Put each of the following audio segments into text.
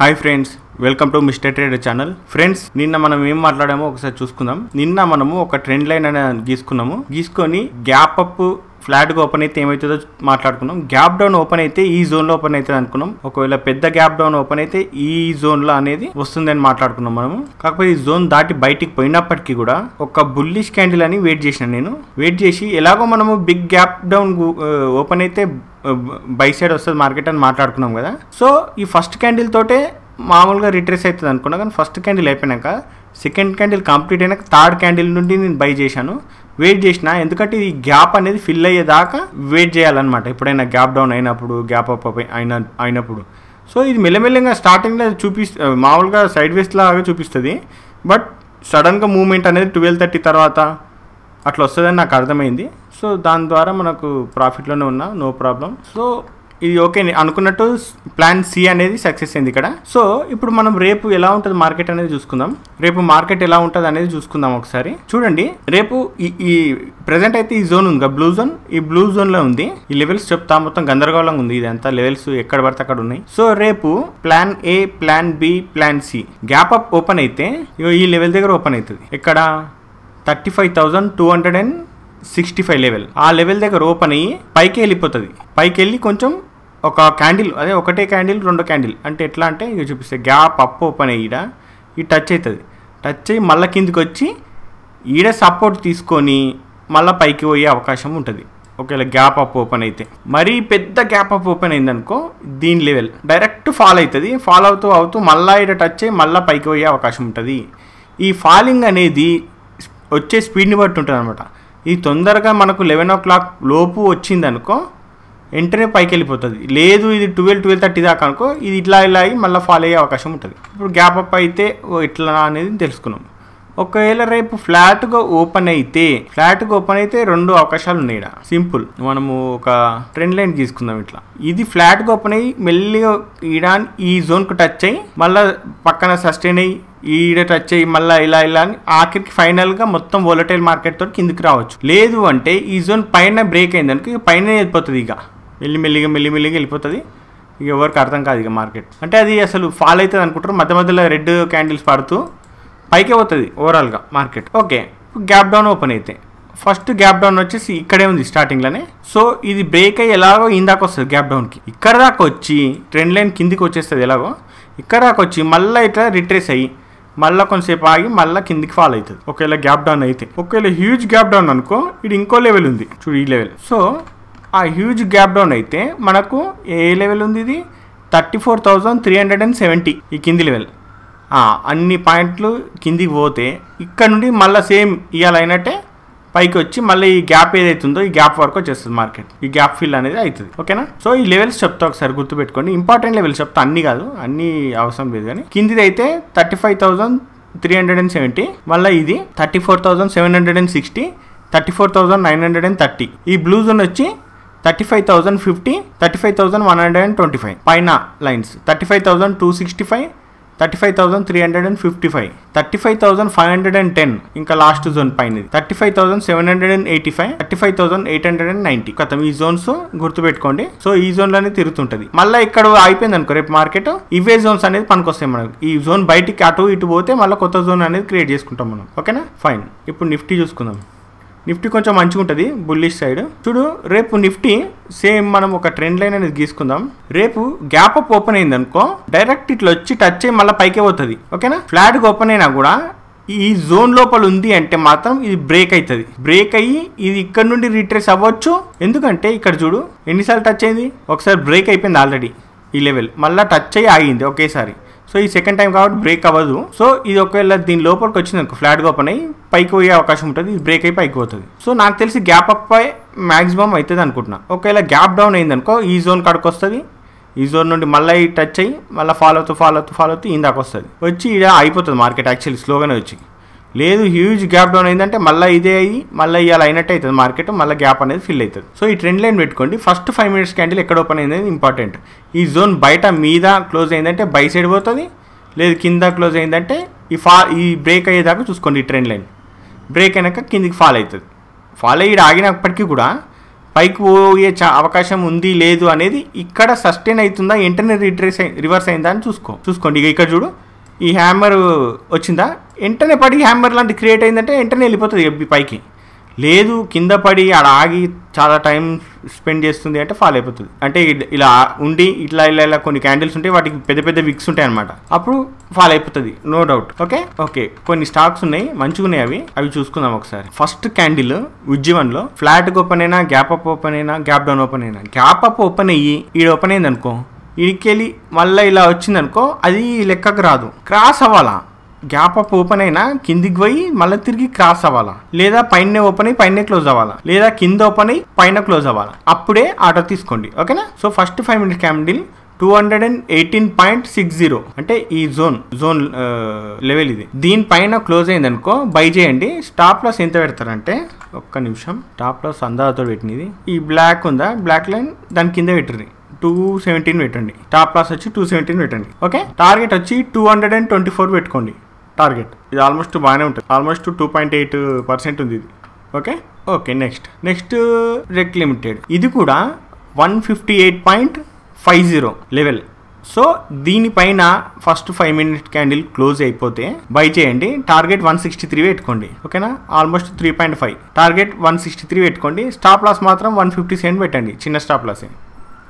hi friends welcome to mister trader channel friends నిన్న మనం ఏం మాట్లాడామో ఒకసారి చూసుకుందాం నిన్న మనము ఒక ట్రెండ్ లైన్ అనేది గీసుకున్నాము గీసుకొని గ్యాప్ అప్ ఫ్లాట్గా ఓపెన్ అయితే ఏమవుతుందో మాట్లాడుకున్నాం గ్యాప్ డౌన్ ఓపెన్ అయితే ఈ జోన్లో ఓపెన్ అవుతుంది అనుకున్నాం ఒకవేళ పెద్ద గ్యాప్ డౌన్ ఓపెన్ అయితే ఈ జోన్లో అనేది వస్తుందని మాట్లాడుకున్నాం మనము కాకపోతే ఈ జోన్ దాటి బయటికి పోయినప్పటికీ కూడా ఒక బుల్లిష్ క్యాండిల్ అని వెయిట్ చేసిన నేను వెయిట్ చేసి ఎలాగో మనము బిగ్ గ్యాప్ డౌన్ ఓపెన్ అయితే బై సైడ్ వస్తుంది మార్కెట్ అని మాట్లాడుకున్నాం కదా సో ఈ ఫస్ట్ క్యాండిల్ తోటే మామూలుగా రిట్రేస్ అవుతుంది అనుకున్నా కానీ ఫస్ట్ క్యాండిల్ అయిపోయినాక సెకండ్ క్యాండిల్ కంప్లీట్ అయినాక థర్డ్ క్యాండిల్ నుండి నేను బై చేశాను వెయిట్ చేసిన ఎందుకంటే ఈ గ్యాప్ అనేది ఫిల్ అయ్యేదాకా వెయిట్ చేయాలన్నమాట ఎప్పుడైనా గ్యాప్ డౌన్ అయినప్పుడు గ్యాప్ అప్ అయిన అయినప్పుడు సో ఇది మెల్లమెల్లగా స్టార్టింగ్లో చూపి మామూలుగా సైడ్ వేస్ట్ లాగా చూపిస్తుంది బట్ సడన్గా మూమెంట్ అనేది ట్వెల్వ్ థర్టీ తర్వాత అట్లా వస్తుందని నాకు అర్థమైంది సో దాని ద్వారా మనకు ప్రాఫిట్లోనే ఉన్నా నో ప్రాబ్లం సో ఇది ఓకే అనుకున్నట్టు ప్లాన్ సి అనేది సక్సెస్ అయింది ఇక్కడ సో ఇప్పుడు మనం రేపు ఎలా ఉంటుంది మార్కెట్ అనేది చూసుకుందాం రేపు మార్కెట్ ఎలా ఉంటుంది అనేది చూసుకుందాం ఒకసారి చూడండి రేపు ఈ ఈ ప్రజెంట్ అయితే ఈ జోన్ ఉంది బ్లూ జోన్ ఈ బ్లూ జోన్ లో ఉంది ఈ లెవెల్స్ చెప్తా మొత్తం గందరగోళంగా ఉంది ఇదంతా లెవెల్స్ ఎక్కడ పడితే అక్కడ ఉన్నాయి సో రేపు plan A plan B plan C gap up open అయితే ఈ లెవెల్ దగ్గర ఓపెన్ అవుతుంది ఇక్కడ thirty five thousand two hundred and sixty five level ఆ లెవెల్ దగ్గర ఓపెన్ అయ్యి పైకి వెళ్ళిపోతుంది పైకి వెళ్ళి కొంచెం ఒక క్యాండిల్ అదే ఒకటే క్యాండిల్ రెండో క్యాండిల్ అంటే ఎట్లా అంటే ఇక చూపిస్తే గ్యాప్ అప్ ఓపెన్ అయ్యి ఈడ ఈ టచ్ అవుతుంది టచ్ అయ్యి మళ్ళీ కిందికి వచ్చి ఈడ సపోర్ట్ తీసుకొని మళ్ళీ పైకి పోయే అవకాశం ఉంటుంది ఒకవేళ గ్యాప్ అప్ ఓపెన్ అయితే మరీ పెద్ద గ్యాప్ అప్ ఓపెన్ అయిందనుకో దీని లెవెల్ డైరెక్ట్ ఫాల్ అవుతుంది ఫాల్ అవుతూ అవుతూ మళ్ళీ ఈడ టచ్ అయ్యి మళ్ళీ పైకి పోయే అవకాశం ఉంటుంది ఈ ఫాలింగ్ అనేది వచ్చే స్పీడ్ని బట్టి ఉంటుంది అనమాట ఇది తొందరగా మనకు లెవెన్ ఓ క్లాక్ లోపు వచ్చిందనుకో వెంటనే పైకి వెళ్ళిపోతుంది లేదు ఇది ట్వెల్వ్ ట్వెల్వ్ థర్టీ దాకా అనుకో ఇది ఇట్లా ఇలా అయ్యి మళ్ళీ ఫాలో అయ్యే అవకాశం ఉంటుంది ఇప్పుడు గ్యాప్ అప్ అయితే ఇట్లా అనేది తెలుసుకున్నాం ఒకవేళ రేపు ఫ్లాట్గా ఓపెన్ అయితే గా ఓపెన్ అయితే రెండు అవకాశాలు ఉన్నాయి సింపుల్ మనము ఒక ట్రెండ్ లైన్ తీసుకుందాం ఇట్లా ఇది గా ఓపెన్ అయ్యి మెల్లిగా ఈడ ఈ కు టచ్ అయ్యి మళ్ళా పక్కన సస్టైన్ అయ్యి ఈడ టచ్ అయ్యి మళ్ళీ ఇలా ఇలా అని ఆఖరికి ఫైనల్గా మొత్తం వోలటైల్ మార్కెట్ తోటి కిందికి రావచ్చు లేదు అంటే ఈ జోన్ పైన బ్రేక్ అయింది అనుకో పైన వెళ్ళిపోతుంది ఇక మెల్లి మెల్లిగా మెల్లి మెల్లిగా వెళ్ళిపోతుంది ఇక ఎవరికి అర్థం కాదు ఇక మార్కెట్ అంటే అది అసలు ఫాల్ అవుతుంది అనుకుంటారు మధ్య మధ్యలో రెడ్ క్యాండిల్స్ పడుతూ పైకే పోతుంది ఓవరాల్గా market okay gap down open అయితే ఫస్ట్ గ్యాప్ డౌన్ వచ్చేసి ఇక్కడే ఉంది స్టార్టింగ్లోనే సో ఇది బ్రేక్ అయ్యి ఎలాగో ఇందాక వస్తుంది గ్యాప్ డౌన్కి ఇక్కడ దాకా వచ్చి ట్రెండ్ లైన్ కిందికి వచ్చేస్తుంది ఎలాగో ఇక్కడ దాకా వచ్చి మళ్ళీ ఇట్లా రిట్రేస్ అయ్యి మళ్ళీ కొంచెంసేపు ఆగి మళ్ళీ కిందికి ఫాల్ అవుతుంది ఒకవేళ గ్యాప్ డౌన్ అయితే ఒకవేళ హ్యూజ్ గ్యాప్ డౌన్ అనుకో ఇది ఇంకో లెవెల్ ఉంది చూడు ఈ లెవెల్ సో ఆ హ్యూజ్ గ్యాప్ డౌన్ అయితే మనకు ఏ లెవెల్ ఉంది ఇది thirty four thousand three hundred and seventy ఈ కింది లెవెల్ అన్ని పాయింట్లు కిందికి పోతే ఇక్కడ నుండి మళ్ళీ సేమ్ ఇవాళ అయినట్టే పైకి వచ్చి మళ్ళీ ఈ గ్యాప్ ఏదైతుందో ఈ గ్యాప్ వరకు వచ్చేస్తుంది మార్కెట్ ఈ గ్యాప్ ఫిల్ అనేది అవుతుంది ఓకేనా సో ఈ లెవెల్స్ చెప్తా ఒకసారి గుర్తుపెట్టుకోండి ఇంపార్టెంట్ లెవెల్స్ చెప్తా అన్ని కాదు అన్ని అవసరం లేదు కానీ కిందిది అయితే thirty five thousand three hundred and seventy మళ్ళీ ఇది thirty four thousand seven hundred and sixty thirty four thousand nine hundred and thirty ఈ బ్లూ జోన్ వచ్చి thirty five thousand fifty thirty five thousand one hundred and twenty five పైన lines thirty five thousand two sixty five thirty five thousand three hundred and fifty five thirty five thousand five hundred and ten ఇంకా last zone పైన thirty five thousand seven hundred and eighty five thirty five thousand eight hundred and ninety కథం ఈ Jones గుర్తుపెట్టుకోండి so ఈ zone లోనే తిరుగుతుంటది మళ్ళీ ఇక్కడ అయిపోయింది అనుకో రేపు మార్కెట్ ఇవే జోన్స్ అనేది పనికొస్తాయి మనకు ఈ జోన్ బయటికి అటు ఇటు పోతే మళ్ళీ కొత్త జోన్ అనేది క్రియేట్ చేసుకుంటాం మనం ఓకేనా ఫైన్ ఇప్పుడు నిఫ్టీ చూసుకుందాం నిఫ్టీ కొంచెం మంచిగా ఉంటుంది బుల్లిష్ సైడ్ చూడు రేపు నిఫ్టీ సేమ్ మనం ఒక ట్రెండ్ లైన్ అనేది గీసుకుందాం రేపు గ్యాప్ అప్ ఓపెన్ అయింది అనుకో డైరెక్ట్ ఇట్లా వచ్చి టచ్ అయ్యి మళ్ళీ పైకే పోతుంది ఓకేనా గా ఓపెన్ అయినా కూడా ఈ జోన్ లోపల ఉంది అంటే మాత్రం ఇది బ్రేక్ అవుతుంది బ్రేక్ అయ్యి ఇది ఇక్కడ నుండి రీట్రేస్ అవ్వచ్చు ఎందుకంటే ఇక్కడ చూడు ఎన్నిసార్లు టచ్ అయింది ఒకసారి బ్రేక్ అయిపోయింది ఆల్రెడీ ఈ లెవెల్ మళ్ళీ టచ్ అయ్యి ఆగింది ఒకేసారి సో ఈ సెకండ్ టైం కాబట్టి బ్రేక్ అవ్వదు సో ఇది ఒకవేళ దీని లోపలికి వచ్చింది అనుకో ఫ్లాట్గా ఓపెన్ అయ్యి పైకి పోయే అవకాశం ఉంటుంది ఇది బ్రేక్ అయి పైకి పోతుంది సో నాకు తెలిసి గ్యాప్ అప్ పై మ్యాక్సిమం అవుతుంది అనుకుంటున్నా ఒకవేళ గ్యాప్ డౌన్ అయిందనుకో ఈ జోన్ కాడికి వస్తుంది ఈ జోన్ నుండి మళ్ళీ టచ్ అయ్యి మళ్ళీ ఫాలో అవుతూ ఫాలో అవుతూ ఫాలో అవుతూ ఇందాక వస్తుంది వచ్చి ఇలా అయిపోతుంది మార్కెట్ యాక్చువల్లీ స్లోగానే వచ్చి లేదు హ్యూజ్ గ్యాప్ డౌన్ అయిందంటే మళ్ళీ ఇదే అయ్యి మళ్ళీ ఇవాళ అయినట్టు అవుతుంది మార్కెట్ మళ్ళీ గ్యాప్ అనేది ఫిల్ అవుతుంది సో ఈ ట్రెండ్ లైన్ పెట్టుకోండి ఫస్ట్ ఫైవ్ మినిట్స్ క్యాండిల్ ఎక్కడ ఓపెన్ అయింది ఇంపార్టెంట్ ఈ జోన్ బయట మీద క్లోజ్ అయిందంటే బై సైడ్ పోతుంది లేదు కింద క్లోజ్ అయిందంటే ఈ ఫా ఈ బ్రేక్ అయ్యేదాకా చూసుకోండి ఈ ట్రెండ్ లైన్ బ్రేక్ అయినాక కిందికి ఫాల్ అవుతుంది ఫాల్ అయ్యి ఆగినప్పటికీ కూడా పైకి పోయే అవకాశం ఉంది లేదు అనేది ఇక్కడ సస్టైన్ అవుతుందా వెంటనే రిట్రేస్ రివర్స్ అయిందా అని చూసుకో చూసుకోండి ఇక ఇక్కడ చూడు ఈ హ్యామర్ వచ్చిందా వెంటనే పడి హ్యామర్ లాంటి క్రియేట్ అయిందంటే వెంటనే వెళ్ళిపోతుంది ఎబ్బి పైకి లేదు కింద పడి ఆడ ఆగి చాలా టైం స్పెండ్ చేస్తుంది అంటే ఫాల్ అయిపోతుంది అంటే ఇలా ఉండి ఇట్లా ఇలా ఇలా కొన్ని క్యాండిల్స్ ఉంటాయి వాటికి పెద్ద పెద్ద విక్స్ ఉంటాయి అనమాట అప్పుడు ఫాల్ అయిపోతుంది నో డౌట్ ఓకే ఓకే కొన్ని స్టాక్స్ ఉన్నాయి మంచిగా ఉన్నాయి అవి అవి చూసుకుందాం ఒకసారి ఫస్ట్ క్యాండిల్ ఉజ్జీవన్లో ఫ్లాట్కి ఓపెన్ అయినా గ్యాప్ అప్ ఓపెన్ అయినా గ్యాప్ డౌన్ ఓపెన్ అయినా గ్యాప్ అప్ ఓపెన్ అయ్యి ఈడ ఓపెన్ అయింది అనుకో ఇడికెళ్ళి మళ్ళీ ఇలా వచ్చిందనుకో అది లెక్కకు రాదు క్రాస్ అవ్వాలా గ్యాప్ అప్ ఓపెన్ అయినా కిందికి పోయి మళ్ళీ తిరిగి క్రాస్ అవ్వాలా లేదా పైన ఓపెన్ అయ్యి పైన క్లోజ్ అవ్వాలా లేదా కింద ఓపెన్ అయ్యి పైన క్లోజ్ అవ్వాలా అప్పుడే ఆర్డర్ తీసుకోండి ఓకేనా so first five minute candle two hundred and eighteen point six zero అంటే ఈ జోన్ జోన్ లెవెల్ ఇది దీనిపైన క్లోజ్ అయిందనుకో బై చేయండి స్టాప్ లాస్ ఎంత పెడతారంటే ఒక్క నిమిషం స్టాప్ లాస్ అందాజతో పెట్టినది ఈ బ్లాక్ ఉందా బ్లాక్ లైన్ దాని కింద పెట్టింది టూ సెవెంటీన్ పెట్టండి టాప్ క్లాస్ వచ్చి టూ సెవెంటీన్ పెట్టండి ఓకే టార్గెట్ వచ్చి two hundred and twenty four పెట్టుకోండి టార్గెట్ ఇది ఆల్మోస్ట్ బాగానే ఉంటుంది almost two point eight percent ఉంది ఇది okay okay next next REC limited ఇది కూడా one fifty eight point five zero level so దీనిపైన first five minute candle close అయిపోతే బై చేయండి టార్గెట్ వన్ సిక్స్టీ త్రీ పెట్టుకోండి ఓకేనా almost three point five target one sixty three పెట్టుకోండి stop loss మాత్రం one fifty seven పెట్టండి చిన్న stop లాసే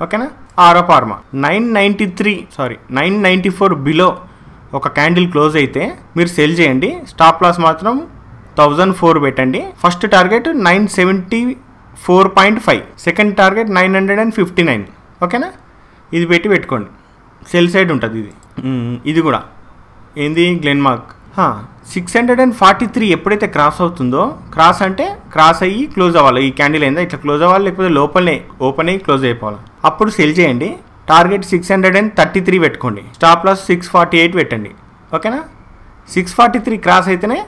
ఓకేనా Auro pharma nine ninety three sorry nine ninety four below ఒక క్యాండిల్ క్లోజ్ అయితే మీరు సెల్ చేయండి స్టాప్ లాస్ మాత్రం థౌజండ్ ఫోర్ పెట్టండి first target nine seventy four point five second target nine hundred and fifty nine ఓకేనా ఇది పెట్టి పెట్టుకోండి సెల్ సైడ్ ఉంటుంది ఇది ఇది కూడా ఏంది Glenmark six hundred and forty three ఎప్పుడైతే క్రాస్ అవుతుందో క్రాస్ అంటే క్రాస్ అయ్యి క్లోజ్ అవ్వాలి ఈ క్యాండిల్ అయిందా ఇట్లా క్లోజ్ అవ్వాలి లేకపోతే లోపలనే ఓపెన్ అయ్యి క్లోజ్ అయిపోవాలి అప్పుడు సెల్ చేయండి target six hundred and thirty three పెట్టుకోండి stop loss six forty eight పెట్టండి ఓకేనా సిక్స్ ఫార్టీ త్రీ క్రాస్ అయితేనే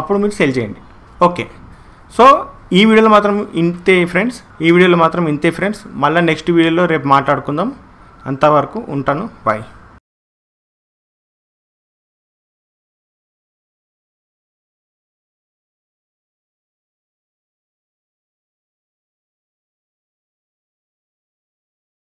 అప్పుడు మీరు సెల్ చేయండి ఓకే సో ఈ వీడియోలో మాత్రం ఇంతే ఫ్రెండ్స్ ఈ వీడియోలో మాత్రం ఇంతే ఫ్రెండ్స్ మళ్ళీ నెక్స్ట్ వీడియోలో రేపు మాట్లాడుకుందాం అంతవరకు ఉంటాను బాయ్